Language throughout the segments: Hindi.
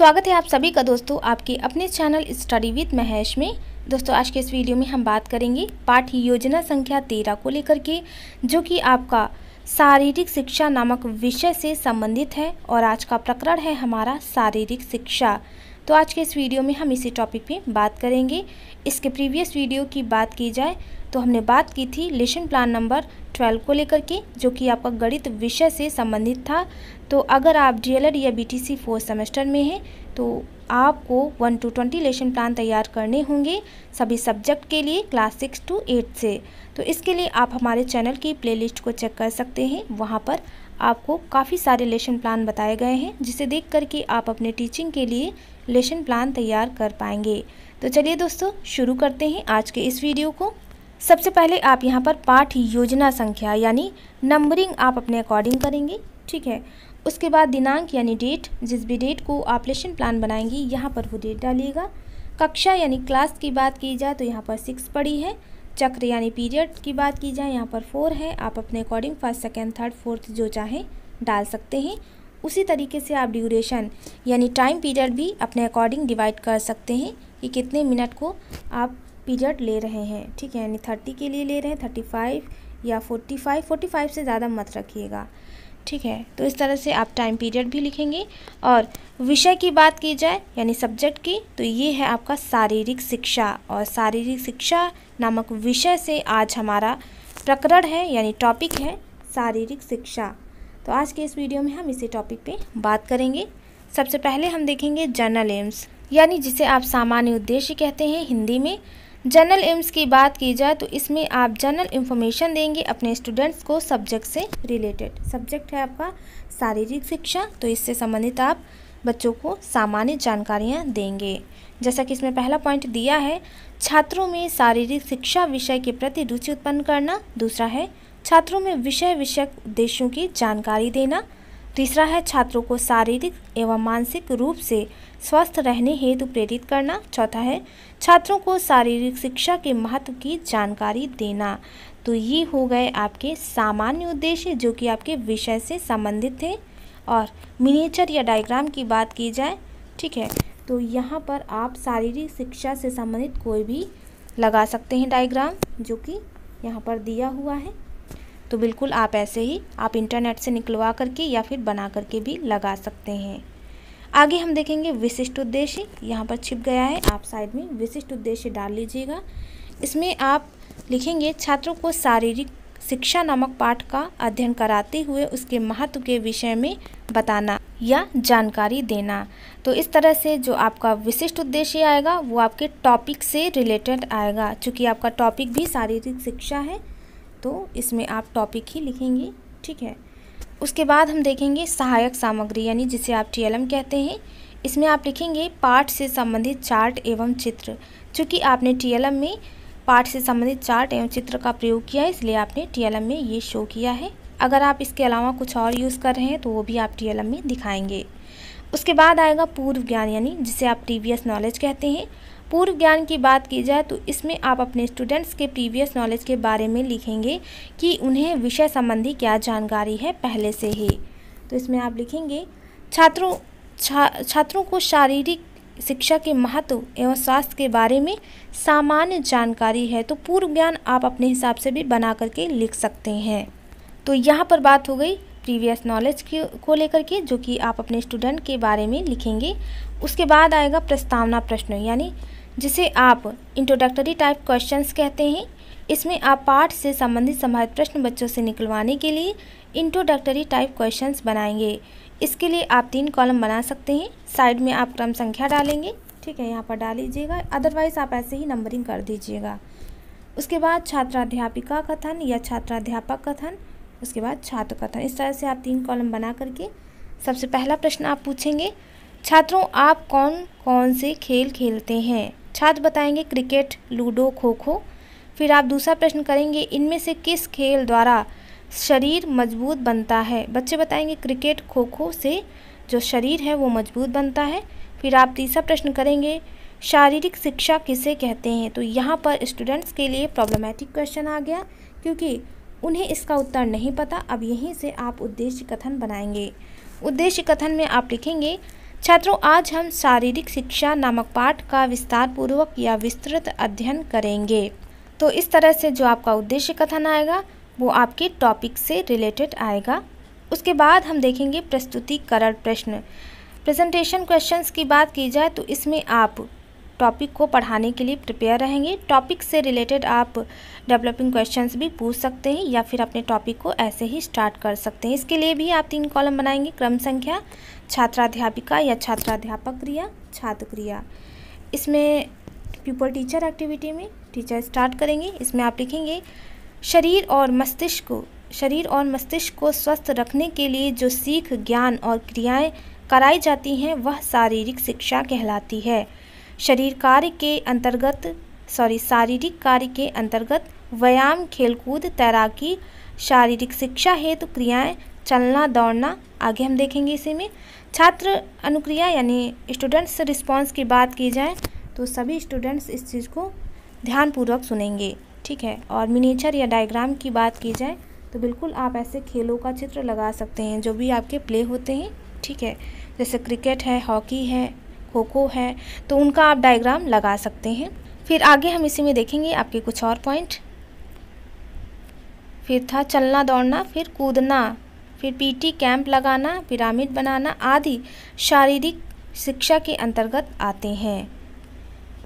स्वागत है आप सभी का दोस्तों आपके अपने चैनल स्टडी विद महेश में दोस्तों आज के इस वीडियो में हम बात करेंगे पाठ योजना संख्या तेरह को लेकर के जो कि आपका शारीरिक शिक्षा नामक विषय से संबंधित है और आज का प्रकरण है हमारा शारीरिक शिक्षा तो आज के इस वीडियो में हम इसी टॉपिक पे बात करेंगे इसके प्रीवियस वीडियो की बात की जाए तो हमने बात की थी लेसन प्लान नंबर ट्वेल्व को लेकर के जो कि आपका गणित विषय से संबंधित था तो अगर आप डी या बी सी फोर्थ सेमेस्टर में हैं तो आपको one two twenty lesson plan तैयार करने होंगे सभी सब्जेक्ट के लिए क्लास सिक्स टू एट से तो इसके लिए आप हमारे चैनल की प्लेलिस्ट को चेक कर सकते हैं वहाँ पर आपको काफ़ी सारे लेशन प्लान बताए गए हैं जिसे देख करके आप अपने टीचिंग के लिए लेशन प्लान तैयार कर पाएंगे तो चलिए दोस्तों शुरू करते हैं आज के इस वीडियो को सबसे पहले आप यहाँ पर पाठ योजना संख्या यानी नंबरिंग आप अपने अकॉर्डिंग करेंगे ठीक है उसके बाद दिनांक यानी डेट जिस भी डेट को ऑपरेशन प्लान बनाएंगी यहाँ पर वो डेट डालिएगा कक्षा यानी क्लास की बात की जाए तो यहाँ पर सिक्स पड़ी है चक्र यानी पीरियड की बात की जाए यहाँ पर फोर है आप अपने according first second third fourth जो चाहें डाल सकते हैं उसी तरीके से आप ड्यूरेशन यानी टाइम पीरियड भी अपने अकॉर्डिंग डिवाइड कर सकते हैं कि कितने मिनट को आप पीरियड ले रहे हैं ठीक है यानी थर्टी के लिए ले रहे हैं थर्टी फाइव या फोर्टी फाइव फोर्टी फाइव से ज़्यादा मत रखिएगा ठीक है तो इस तरह से आप टाइम पीरियड भी लिखेंगे और विषय की बात की जाए यानी सब्जेक्ट की तो ये है आपका शारीरिक शिक्षा और शारीरिक शिक्षा नामक विषय से आज हमारा प्रकरण है यानी टॉपिक है शारीरिक शिक्षा तो आज के इस वीडियो में हम इसी टॉपिक पे बात करेंगे सबसे पहले हम देखेंगे जर्नल एम्स यानी जिसे आप सामान्य उद्देश्य कहते हैं हिंदी में जनरल एम्स की बात की जाए तो इसमें आप जनरल इन्फॉर्मेशन देंगे अपने स्टूडेंट्स को सब्जेक्ट से रिलेटेड सब्जेक्ट है आपका शारीरिक शिक्षा तो इससे संबंधित आप बच्चों को सामान्य जानकारियाँ देंगे जैसा कि इसमें पहला पॉइंट दिया है छात्रों में शारीरिक शिक्षा विषय के प्रति रुचि उत्पन्न करना दूसरा है छात्रों में विषय विषय उद्देश्यों की जानकारी देना तीसरा है छात्रों को शारीरिक एवं मानसिक रूप से स्वस्थ रहने हेतु प्रेरित करना चौथा है छात्रों को शारीरिक शिक्षा के महत्व की जानकारी देना तो ये हो गए आपके सामान्य उद्देश्य जो कि आपके विषय से संबंधित थे और मिनिएचर या डायग्राम की बात की जाए ठीक है तो यहाँ पर आप शारीरिक शिक्षा से संबंधित कोई भी लगा सकते हैं डायग्राम जो कि यहाँ पर दिया हुआ है तो बिल्कुल आप ऐसे ही आप इंटरनेट से निकलवा करके या फिर बना करके भी लगा सकते हैं आगे हम देखेंगे विशिष्ट उद्देश्य यहाँ पर छिप गया है आप साइड में विशिष्ट उद्देश्य डाल लीजिएगा इसमें आप लिखेंगे छात्रों को शारीरिक शिक्षा नामक पाठ का अध्ययन कराते हुए उसके महत्व के विषय में बताना या जानकारी देना तो इस तरह से जो आपका विशिष्ट उद्देश्य आएगा वो आपके टॉपिक से रिलेटेड आएगा चूँकि आपका टॉपिक भी शारीरिक शिक्षा है तो इसमें आप टॉपिक ही लिखेंगे ठीक है उसके बाद हम देखेंगे सहायक सामग्री यानी जिसे आप टी कहते हैं इसमें आप लिखेंगे पाठ से संबंधित चार्ट एवं चित्र चूँकि आपने टी में पाठ से संबंधित चार्ट एवं चित्र का प्रयोग किया है इसलिए आपने टी में ये शो किया है अगर आप इसके अलावा कुछ और यूज़ कर रहे हैं तो वो भी आप टी में दिखाएंगे उसके बाद आएगा पूर्व ज्ञान यानी जिसे आप प्रीवियस नॉलेज कहते हैं पूर्व ज्ञान की बात की जाए तो इसमें आप अपने स्टूडेंट्स के प्रीवियस नॉलेज के बारे में लिखेंगे कि उन्हें विषय संबंधी क्या जानकारी है पहले से ही तो इसमें आप लिखेंगे छात्रों छा छात्रों को शारीरिक शिक्षा के महत्व एवं स्वास्थ्य के बारे में सामान्य जानकारी है तो पूर्व ज्ञान आप अपने हिसाब से भी बना करके लिख सकते हैं तो यहाँ पर बात हो गई प्रीवियस नॉलेज को लेकर के जो कि आप अपने स्टूडेंट के बारे में लिखेंगे उसके बाद आएगा प्रस्तावना प्रश्न यानी जिसे आप इंट्रोडक्टरी टाइप क्वेश्चंस कहते हैं इसमें आप पाठ से संबंधित संभावित प्रश्न बच्चों से निकलवाने के लिए इंट्रोडक्टरी टाइप क्वेश्चंस बनाएंगे इसके लिए आप तीन कॉलम बना सकते हैं साइड में आप क्रम संख्या डालेंगे ठीक है यहाँ पर डाल लीजिएगा अदरवाइज़ आप ऐसे ही नंबरिंग कर दीजिएगा उसके बाद छात्राध्यापिका कथन या छात्राध्यापक कथन उसके बाद छात्र कथन इस तरह से आप तीन कॉलम बना करके सबसे पहला प्रश्न आप पूछेंगे छात्रों आप कौन कौन से खेल खेलते हैं छात्र बताएंगे क्रिकेट लूडो खो खो फिर आप दूसरा प्रश्न करेंगे इनमें से किस खेल द्वारा शरीर मजबूत बनता है बच्चे बताएंगे क्रिकेट खो खो से जो शरीर है वो मजबूत बनता है फिर आप तीसरा प्रश्न करेंगे शारीरिक शिक्षा किसे कहते हैं तो यहाँ पर स्टूडेंट्स के लिए प्रॉब्लमेटिक क्वेश्चन आ गया क्योंकि उन्हें इसका उत्तर नहीं पता अब यहीं से आप उद्देश्य कथन बनाएंगे उद्देश्य कथन में आप लिखेंगे छात्रों आज हम शारीरिक शिक्षा नामक पाठ का विस्तार पूर्वक या विस्तृत अध्ययन करेंगे तो इस तरह से जो आपका उद्देश्य कथन आएगा वो आपके टॉपिक से रिलेटेड आएगा उसके बाद हम देखेंगे प्रस्तुतिकरण प्रश्न प्रेजेंटेशन क्वेश्चंस की बात की जाए तो इसमें आप टॉपिक को पढ़ाने के लिए प्रिपेयर रहेंगे टॉपिक से रिलेटेड आप डेवलपिंग क्वेश्चंस भी पूछ सकते हैं या फिर अपने टॉपिक को ऐसे ही स्टार्ट कर सकते हैं इसके लिए भी आप तीन कॉलम बनाएंगे क्रम संख्या छात्राध्यापिका या छात्राध्यापक क्रिया छात्र क्रिया इसमें पीपल टीचर एक्टिविटी में टीचर स्टार्ट करेंगे इसमें आप लिखेंगे शरीर और मस्तिष्क को शरीर और मस्तिष्क को स्वस्थ रखने के लिए जो सीख ज्ञान और क्रियाएं कराई जाती हैं वह शारीरिक शिक्षा कहलाती है शरीर कार्य के अंतर्गत सॉरी शारीरिक कार्य के अंतर्गत व्यायाम खेलकूद तैराकी शारीरिक शिक्षा हेतु तो क्रियाएं चलना दौड़ना आगे हम देखेंगे इसी में छात्र अनुक्रिया यानी स्टूडेंट्स रिस्पांस की बात की जाए तो सभी स्टूडेंट्स इस चीज़ को ध्यानपूर्वक सुनेंगे ठीक है और मिनीचर या डायग्राम की बात की जाए तो बिल्कुल आप ऐसे खेलों का चित्र लगा सकते हैं जो भी आपके प्ले होते हैं ठीक है जैसे क्रिकेट है हॉकी है खो खो है तो उनका आप डायग्राम लगा सकते हैं फिर आगे हम इसी में देखेंगे आपके कुछ और पॉइंट फिर था चलना दौड़ना फिर कूदना फिर पीटी कैंप लगाना पिरामिड बनाना आदि शारीरिक शिक्षा के अंतर्गत आते हैं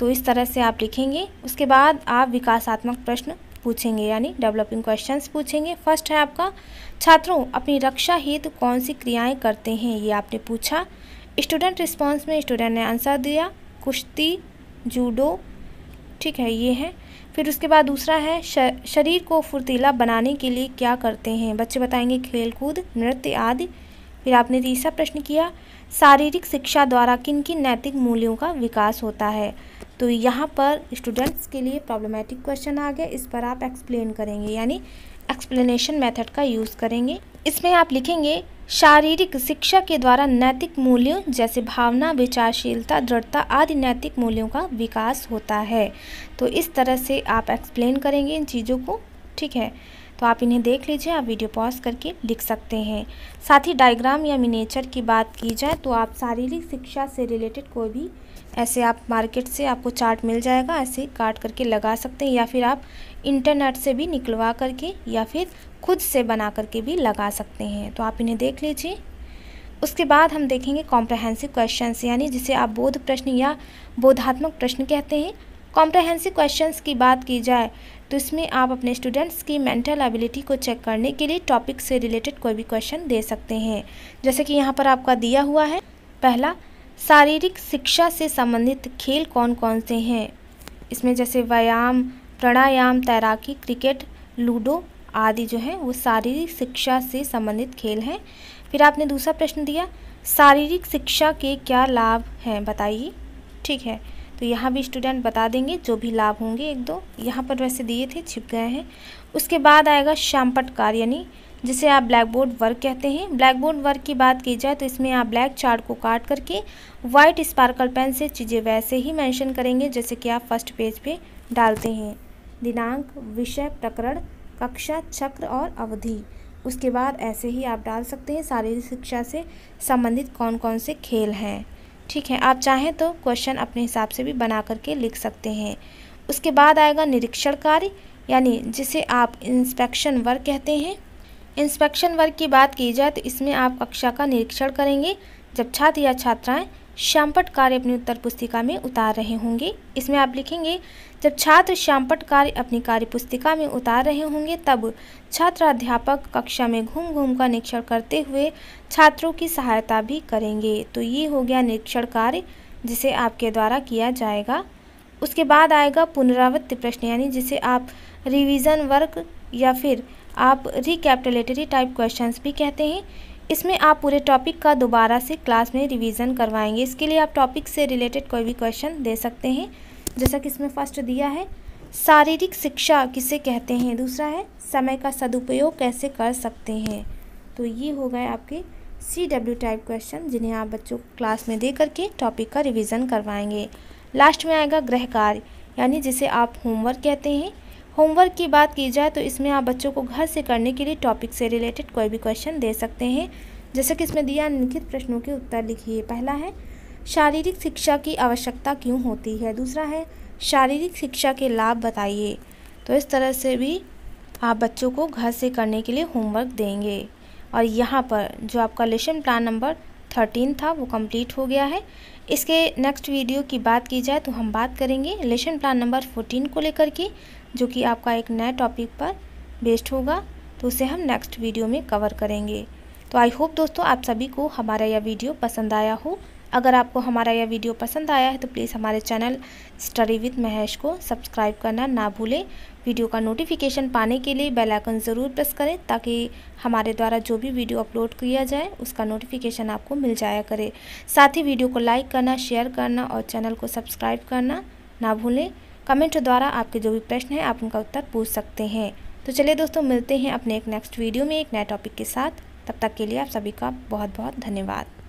तो इस तरह से आप लिखेंगे उसके बाद आप विकासात्मक प्रश्न पूछेंगे यानी डेवलपिंग क्वेश्चंस पूछेंगे फर्स्ट है आपका छात्रों अपनी रक्षा हेतु कौन सी क्रियाएं करते हैं ये आपने पूछा स्टूडेंट रिस्पांस में स्टूडेंट ने आंसर दिया कुश्ती जूडो ठीक है ये है फिर उसके बाद दूसरा है शरीर को फुर्तीला बनाने के लिए क्या करते हैं बच्चे बताएंगे खेल कूद नृत्य आदि फिर आपने तीसरा प्रश्न किया शारीरिक शिक्षा द्वारा किन किन नैतिक मूल्यों का विकास होता है तो यहाँ पर स्टूडेंट्स के लिए प्रॉब्लमेटिक क्वेश्चन आ गया इस पर आप एक्सप्लेन करेंगे यानी एक्सप्लेनेशन मेथड का यूज़ करेंगे इसमें आप लिखेंगे शारीरिक शिक्षा के द्वारा नैतिक मूल्यों जैसे भावना विचारशीलता दृढ़ता आदि नैतिक मूल्यों का विकास होता है तो इस तरह से आप एक्सप्लेन करेंगे इन चीज़ों को ठीक है तो आप इन्हें देख लीजिए आप वीडियो पॉज करके लिख सकते हैं साथ ही डायग्राम या मिनेचर की बात की जाए तो आप शारीरिक शिक्षा से रिलेटेड कोई भी ऐसे आप मार्केट से आपको चार्ट मिल जाएगा ऐसे काट करके लगा सकते हैं या फिर आप इंटरनेट से भी निकलवा करके या फिर खुद से बना करके भी लगा सकते हैं तो आप इन्हें देख लीजिए उसके बाद हम देखेंगे कॉम्प्रहेंसिव क्वेश्चंस यानी जिसे आप बोध प्रश्न या बोधात्मक प्रश्न कहते हैं कॉम्प्रहेंसिव क्वेश्चंस की बात की जाए तो इसमें आप अपने स्टूडेंट्स की मेंटल एबिलिटी को चेक करने के लिए टॉपिक से रिलेटेड कोई भी क्वेश्चन दे सकते हैं जैसे कि यहाँ पर आपका दिया हुआ है पहला शारीरिक शिक्षा से संबंधित खेल कौन कौन से हैं इसमें जैसे व्यायाम प्राणायाम तैराकी क्रिकेट लूडो आदि जो है वो शारीरिक शिक्षा से संबंधित खेल हैं फिर आपने दूसरा प्रश्न दिया शारीरिक शिक्षा के क्या लाभ हैं बताइए ठीक है तो यहाँ भी स्टूडेंट बता देंगे जो भी लाभ होंगे एक दो यहाँ पर वैसे दिए थे छिप गए हैं उसके बाद आएगा श्यामपटकार कार्य यानी जिसे आप ब्लैक बोर्ड वर्क कहते हैं ब्लैक बोर्ड वर्क की बात की जाए तो इसमें आप ब्लैक चार्ट को काट करके व्हाइट स्पार्कल पेन से चीज़ें वैसे ही मेंशन करेंगे जैसे कि आप फर्स्ट पेज पे डालते हैं दिनांक विषय प्रकरण कक्षा चक्र और अवधि उसके बाद ऐसे ही आप डाल सकते हैं शारीरिक शिक्षा से संबंधित कौन कौन से खेल हैं ठीक है आप चाहें तो क्वेश्चन अपने हिसाब से भी बना करके लिख सकते हैं उसके बाद आएगा निरीक्षण कार्य यानी जिसे आप इंस्पेक्शन वर्क कहते हैं इंस्पेक्शन वर्क की बात की जाए तो इसमें आप कक्षा का निरीक्षण करेंगे जब छात्र या छात्राएं श्यामपट कार्य अपनी उत्तर पुस्तिका में उतार रहे होंगे इसमें आप लिखेंगे जब छात्र श्यामपट कार्य अपनी कार्य पुस्तिका में उतार रहे होंगे तब छात्राध्यापक कक्षा में घूम घूम कर निरीक्षण करते हुए छात्रों की सहायता भी करेंगे तो ये हो गया निरीक्षण कार्य जिसे आपके द्वारा किया जाएगा उसके बाद आएगा पुनरावृत्ति प्रश्न यानी जिसे आप रिविजन वर्क या फिर आप रिकैपिटलेटरी टाइप क्वेश्चंस भी कहते हैं इसमें आप पूरे टॉपिक का दोबारा से क्लास में रिवीजन करवाएंगे इसके लिए आप टॉपिक से रिलेटेड कोई भी क्वेश्चन दे सकते हैं जैसा कि इसमें फर्स्ट दिया है शारीरिक शिक्षा किसे कहते हैं दूसरा है समय का सदुपयोग कैसे कर सकते हैं तो ये हो गए आपके सी डब्ल्यू टाइप क्वेश्चन जिन्हें आप बच्चों को क्लास में दे करके टॉपिक का रिवीजन करवाएंगे लास्ट में आएगा गृह कार्य यानी जिसे आप होमवर्क कहते हैं होमवर्क की बात की जाए तो इसमें आप बच्चों को घर से करने के लिए टॉपिक से रिलेटेड कोई भी क्वेश्चन दे सकते हैं जैसे कि इसमें दिया निम्नलिखित प्रश्नों के उत्तर लिखिए पहला है शारीरिक शिक्षा की आवश्यकता क्यों होती है दूसरा है शारीरिक शिक्षा के लाभ बताइए तो इस तरह से भी आप बच्चों को घर से करने के लिए होमवर्क देंगे और यहाँ पर जो आपका लेसन प्लान नंबर थर्टीन था वो कंप्लीट हो गया है इसके नेक्स्ट वीडियो की बात की जाए तो हम बात करेंगे लेसन प्लान नंबर फोर्टीन को लेकर के जो कि आपका एक नए टॉपिक पर बेस्ड होगा तो उसे हम नेक्स्ट वीडियो में कवर करेंगे तो आई होप दोस्तों आप सभी को हमारा यह वीडियो पसंद आया हो अगर आपको हमारा यह वीडियो पसंद आया है तो प्लीज़ हमारे चैनल स्टडी विद महेश को सब्सक्राइब करना ना भूलें वीडियो का नोटिफिकेशन पाने के लिए बेल आइकन ज़रूर प्रेस करें ताकि हमारे द्वारा जो भी वीडियो अपलोड किया जाए उसका नोटिफिकेशन आपको मिल जाया करे साथ ही वीडियो को लाइक करना शेयर करना और चैनल को सब्सक्राइब करना ना भूलें कमेंट द्वारा आपके जो भी प्रश्न हैं आप उनका उत्तर पूछ सकते हैं तो चलिए दोस्तों मिलते हैं अपने एक नेक्स्ट वीडियो में एक नए टॉपिक के साथ तब तक के लिए आप सभी का बहुत बहुत धन्यवाद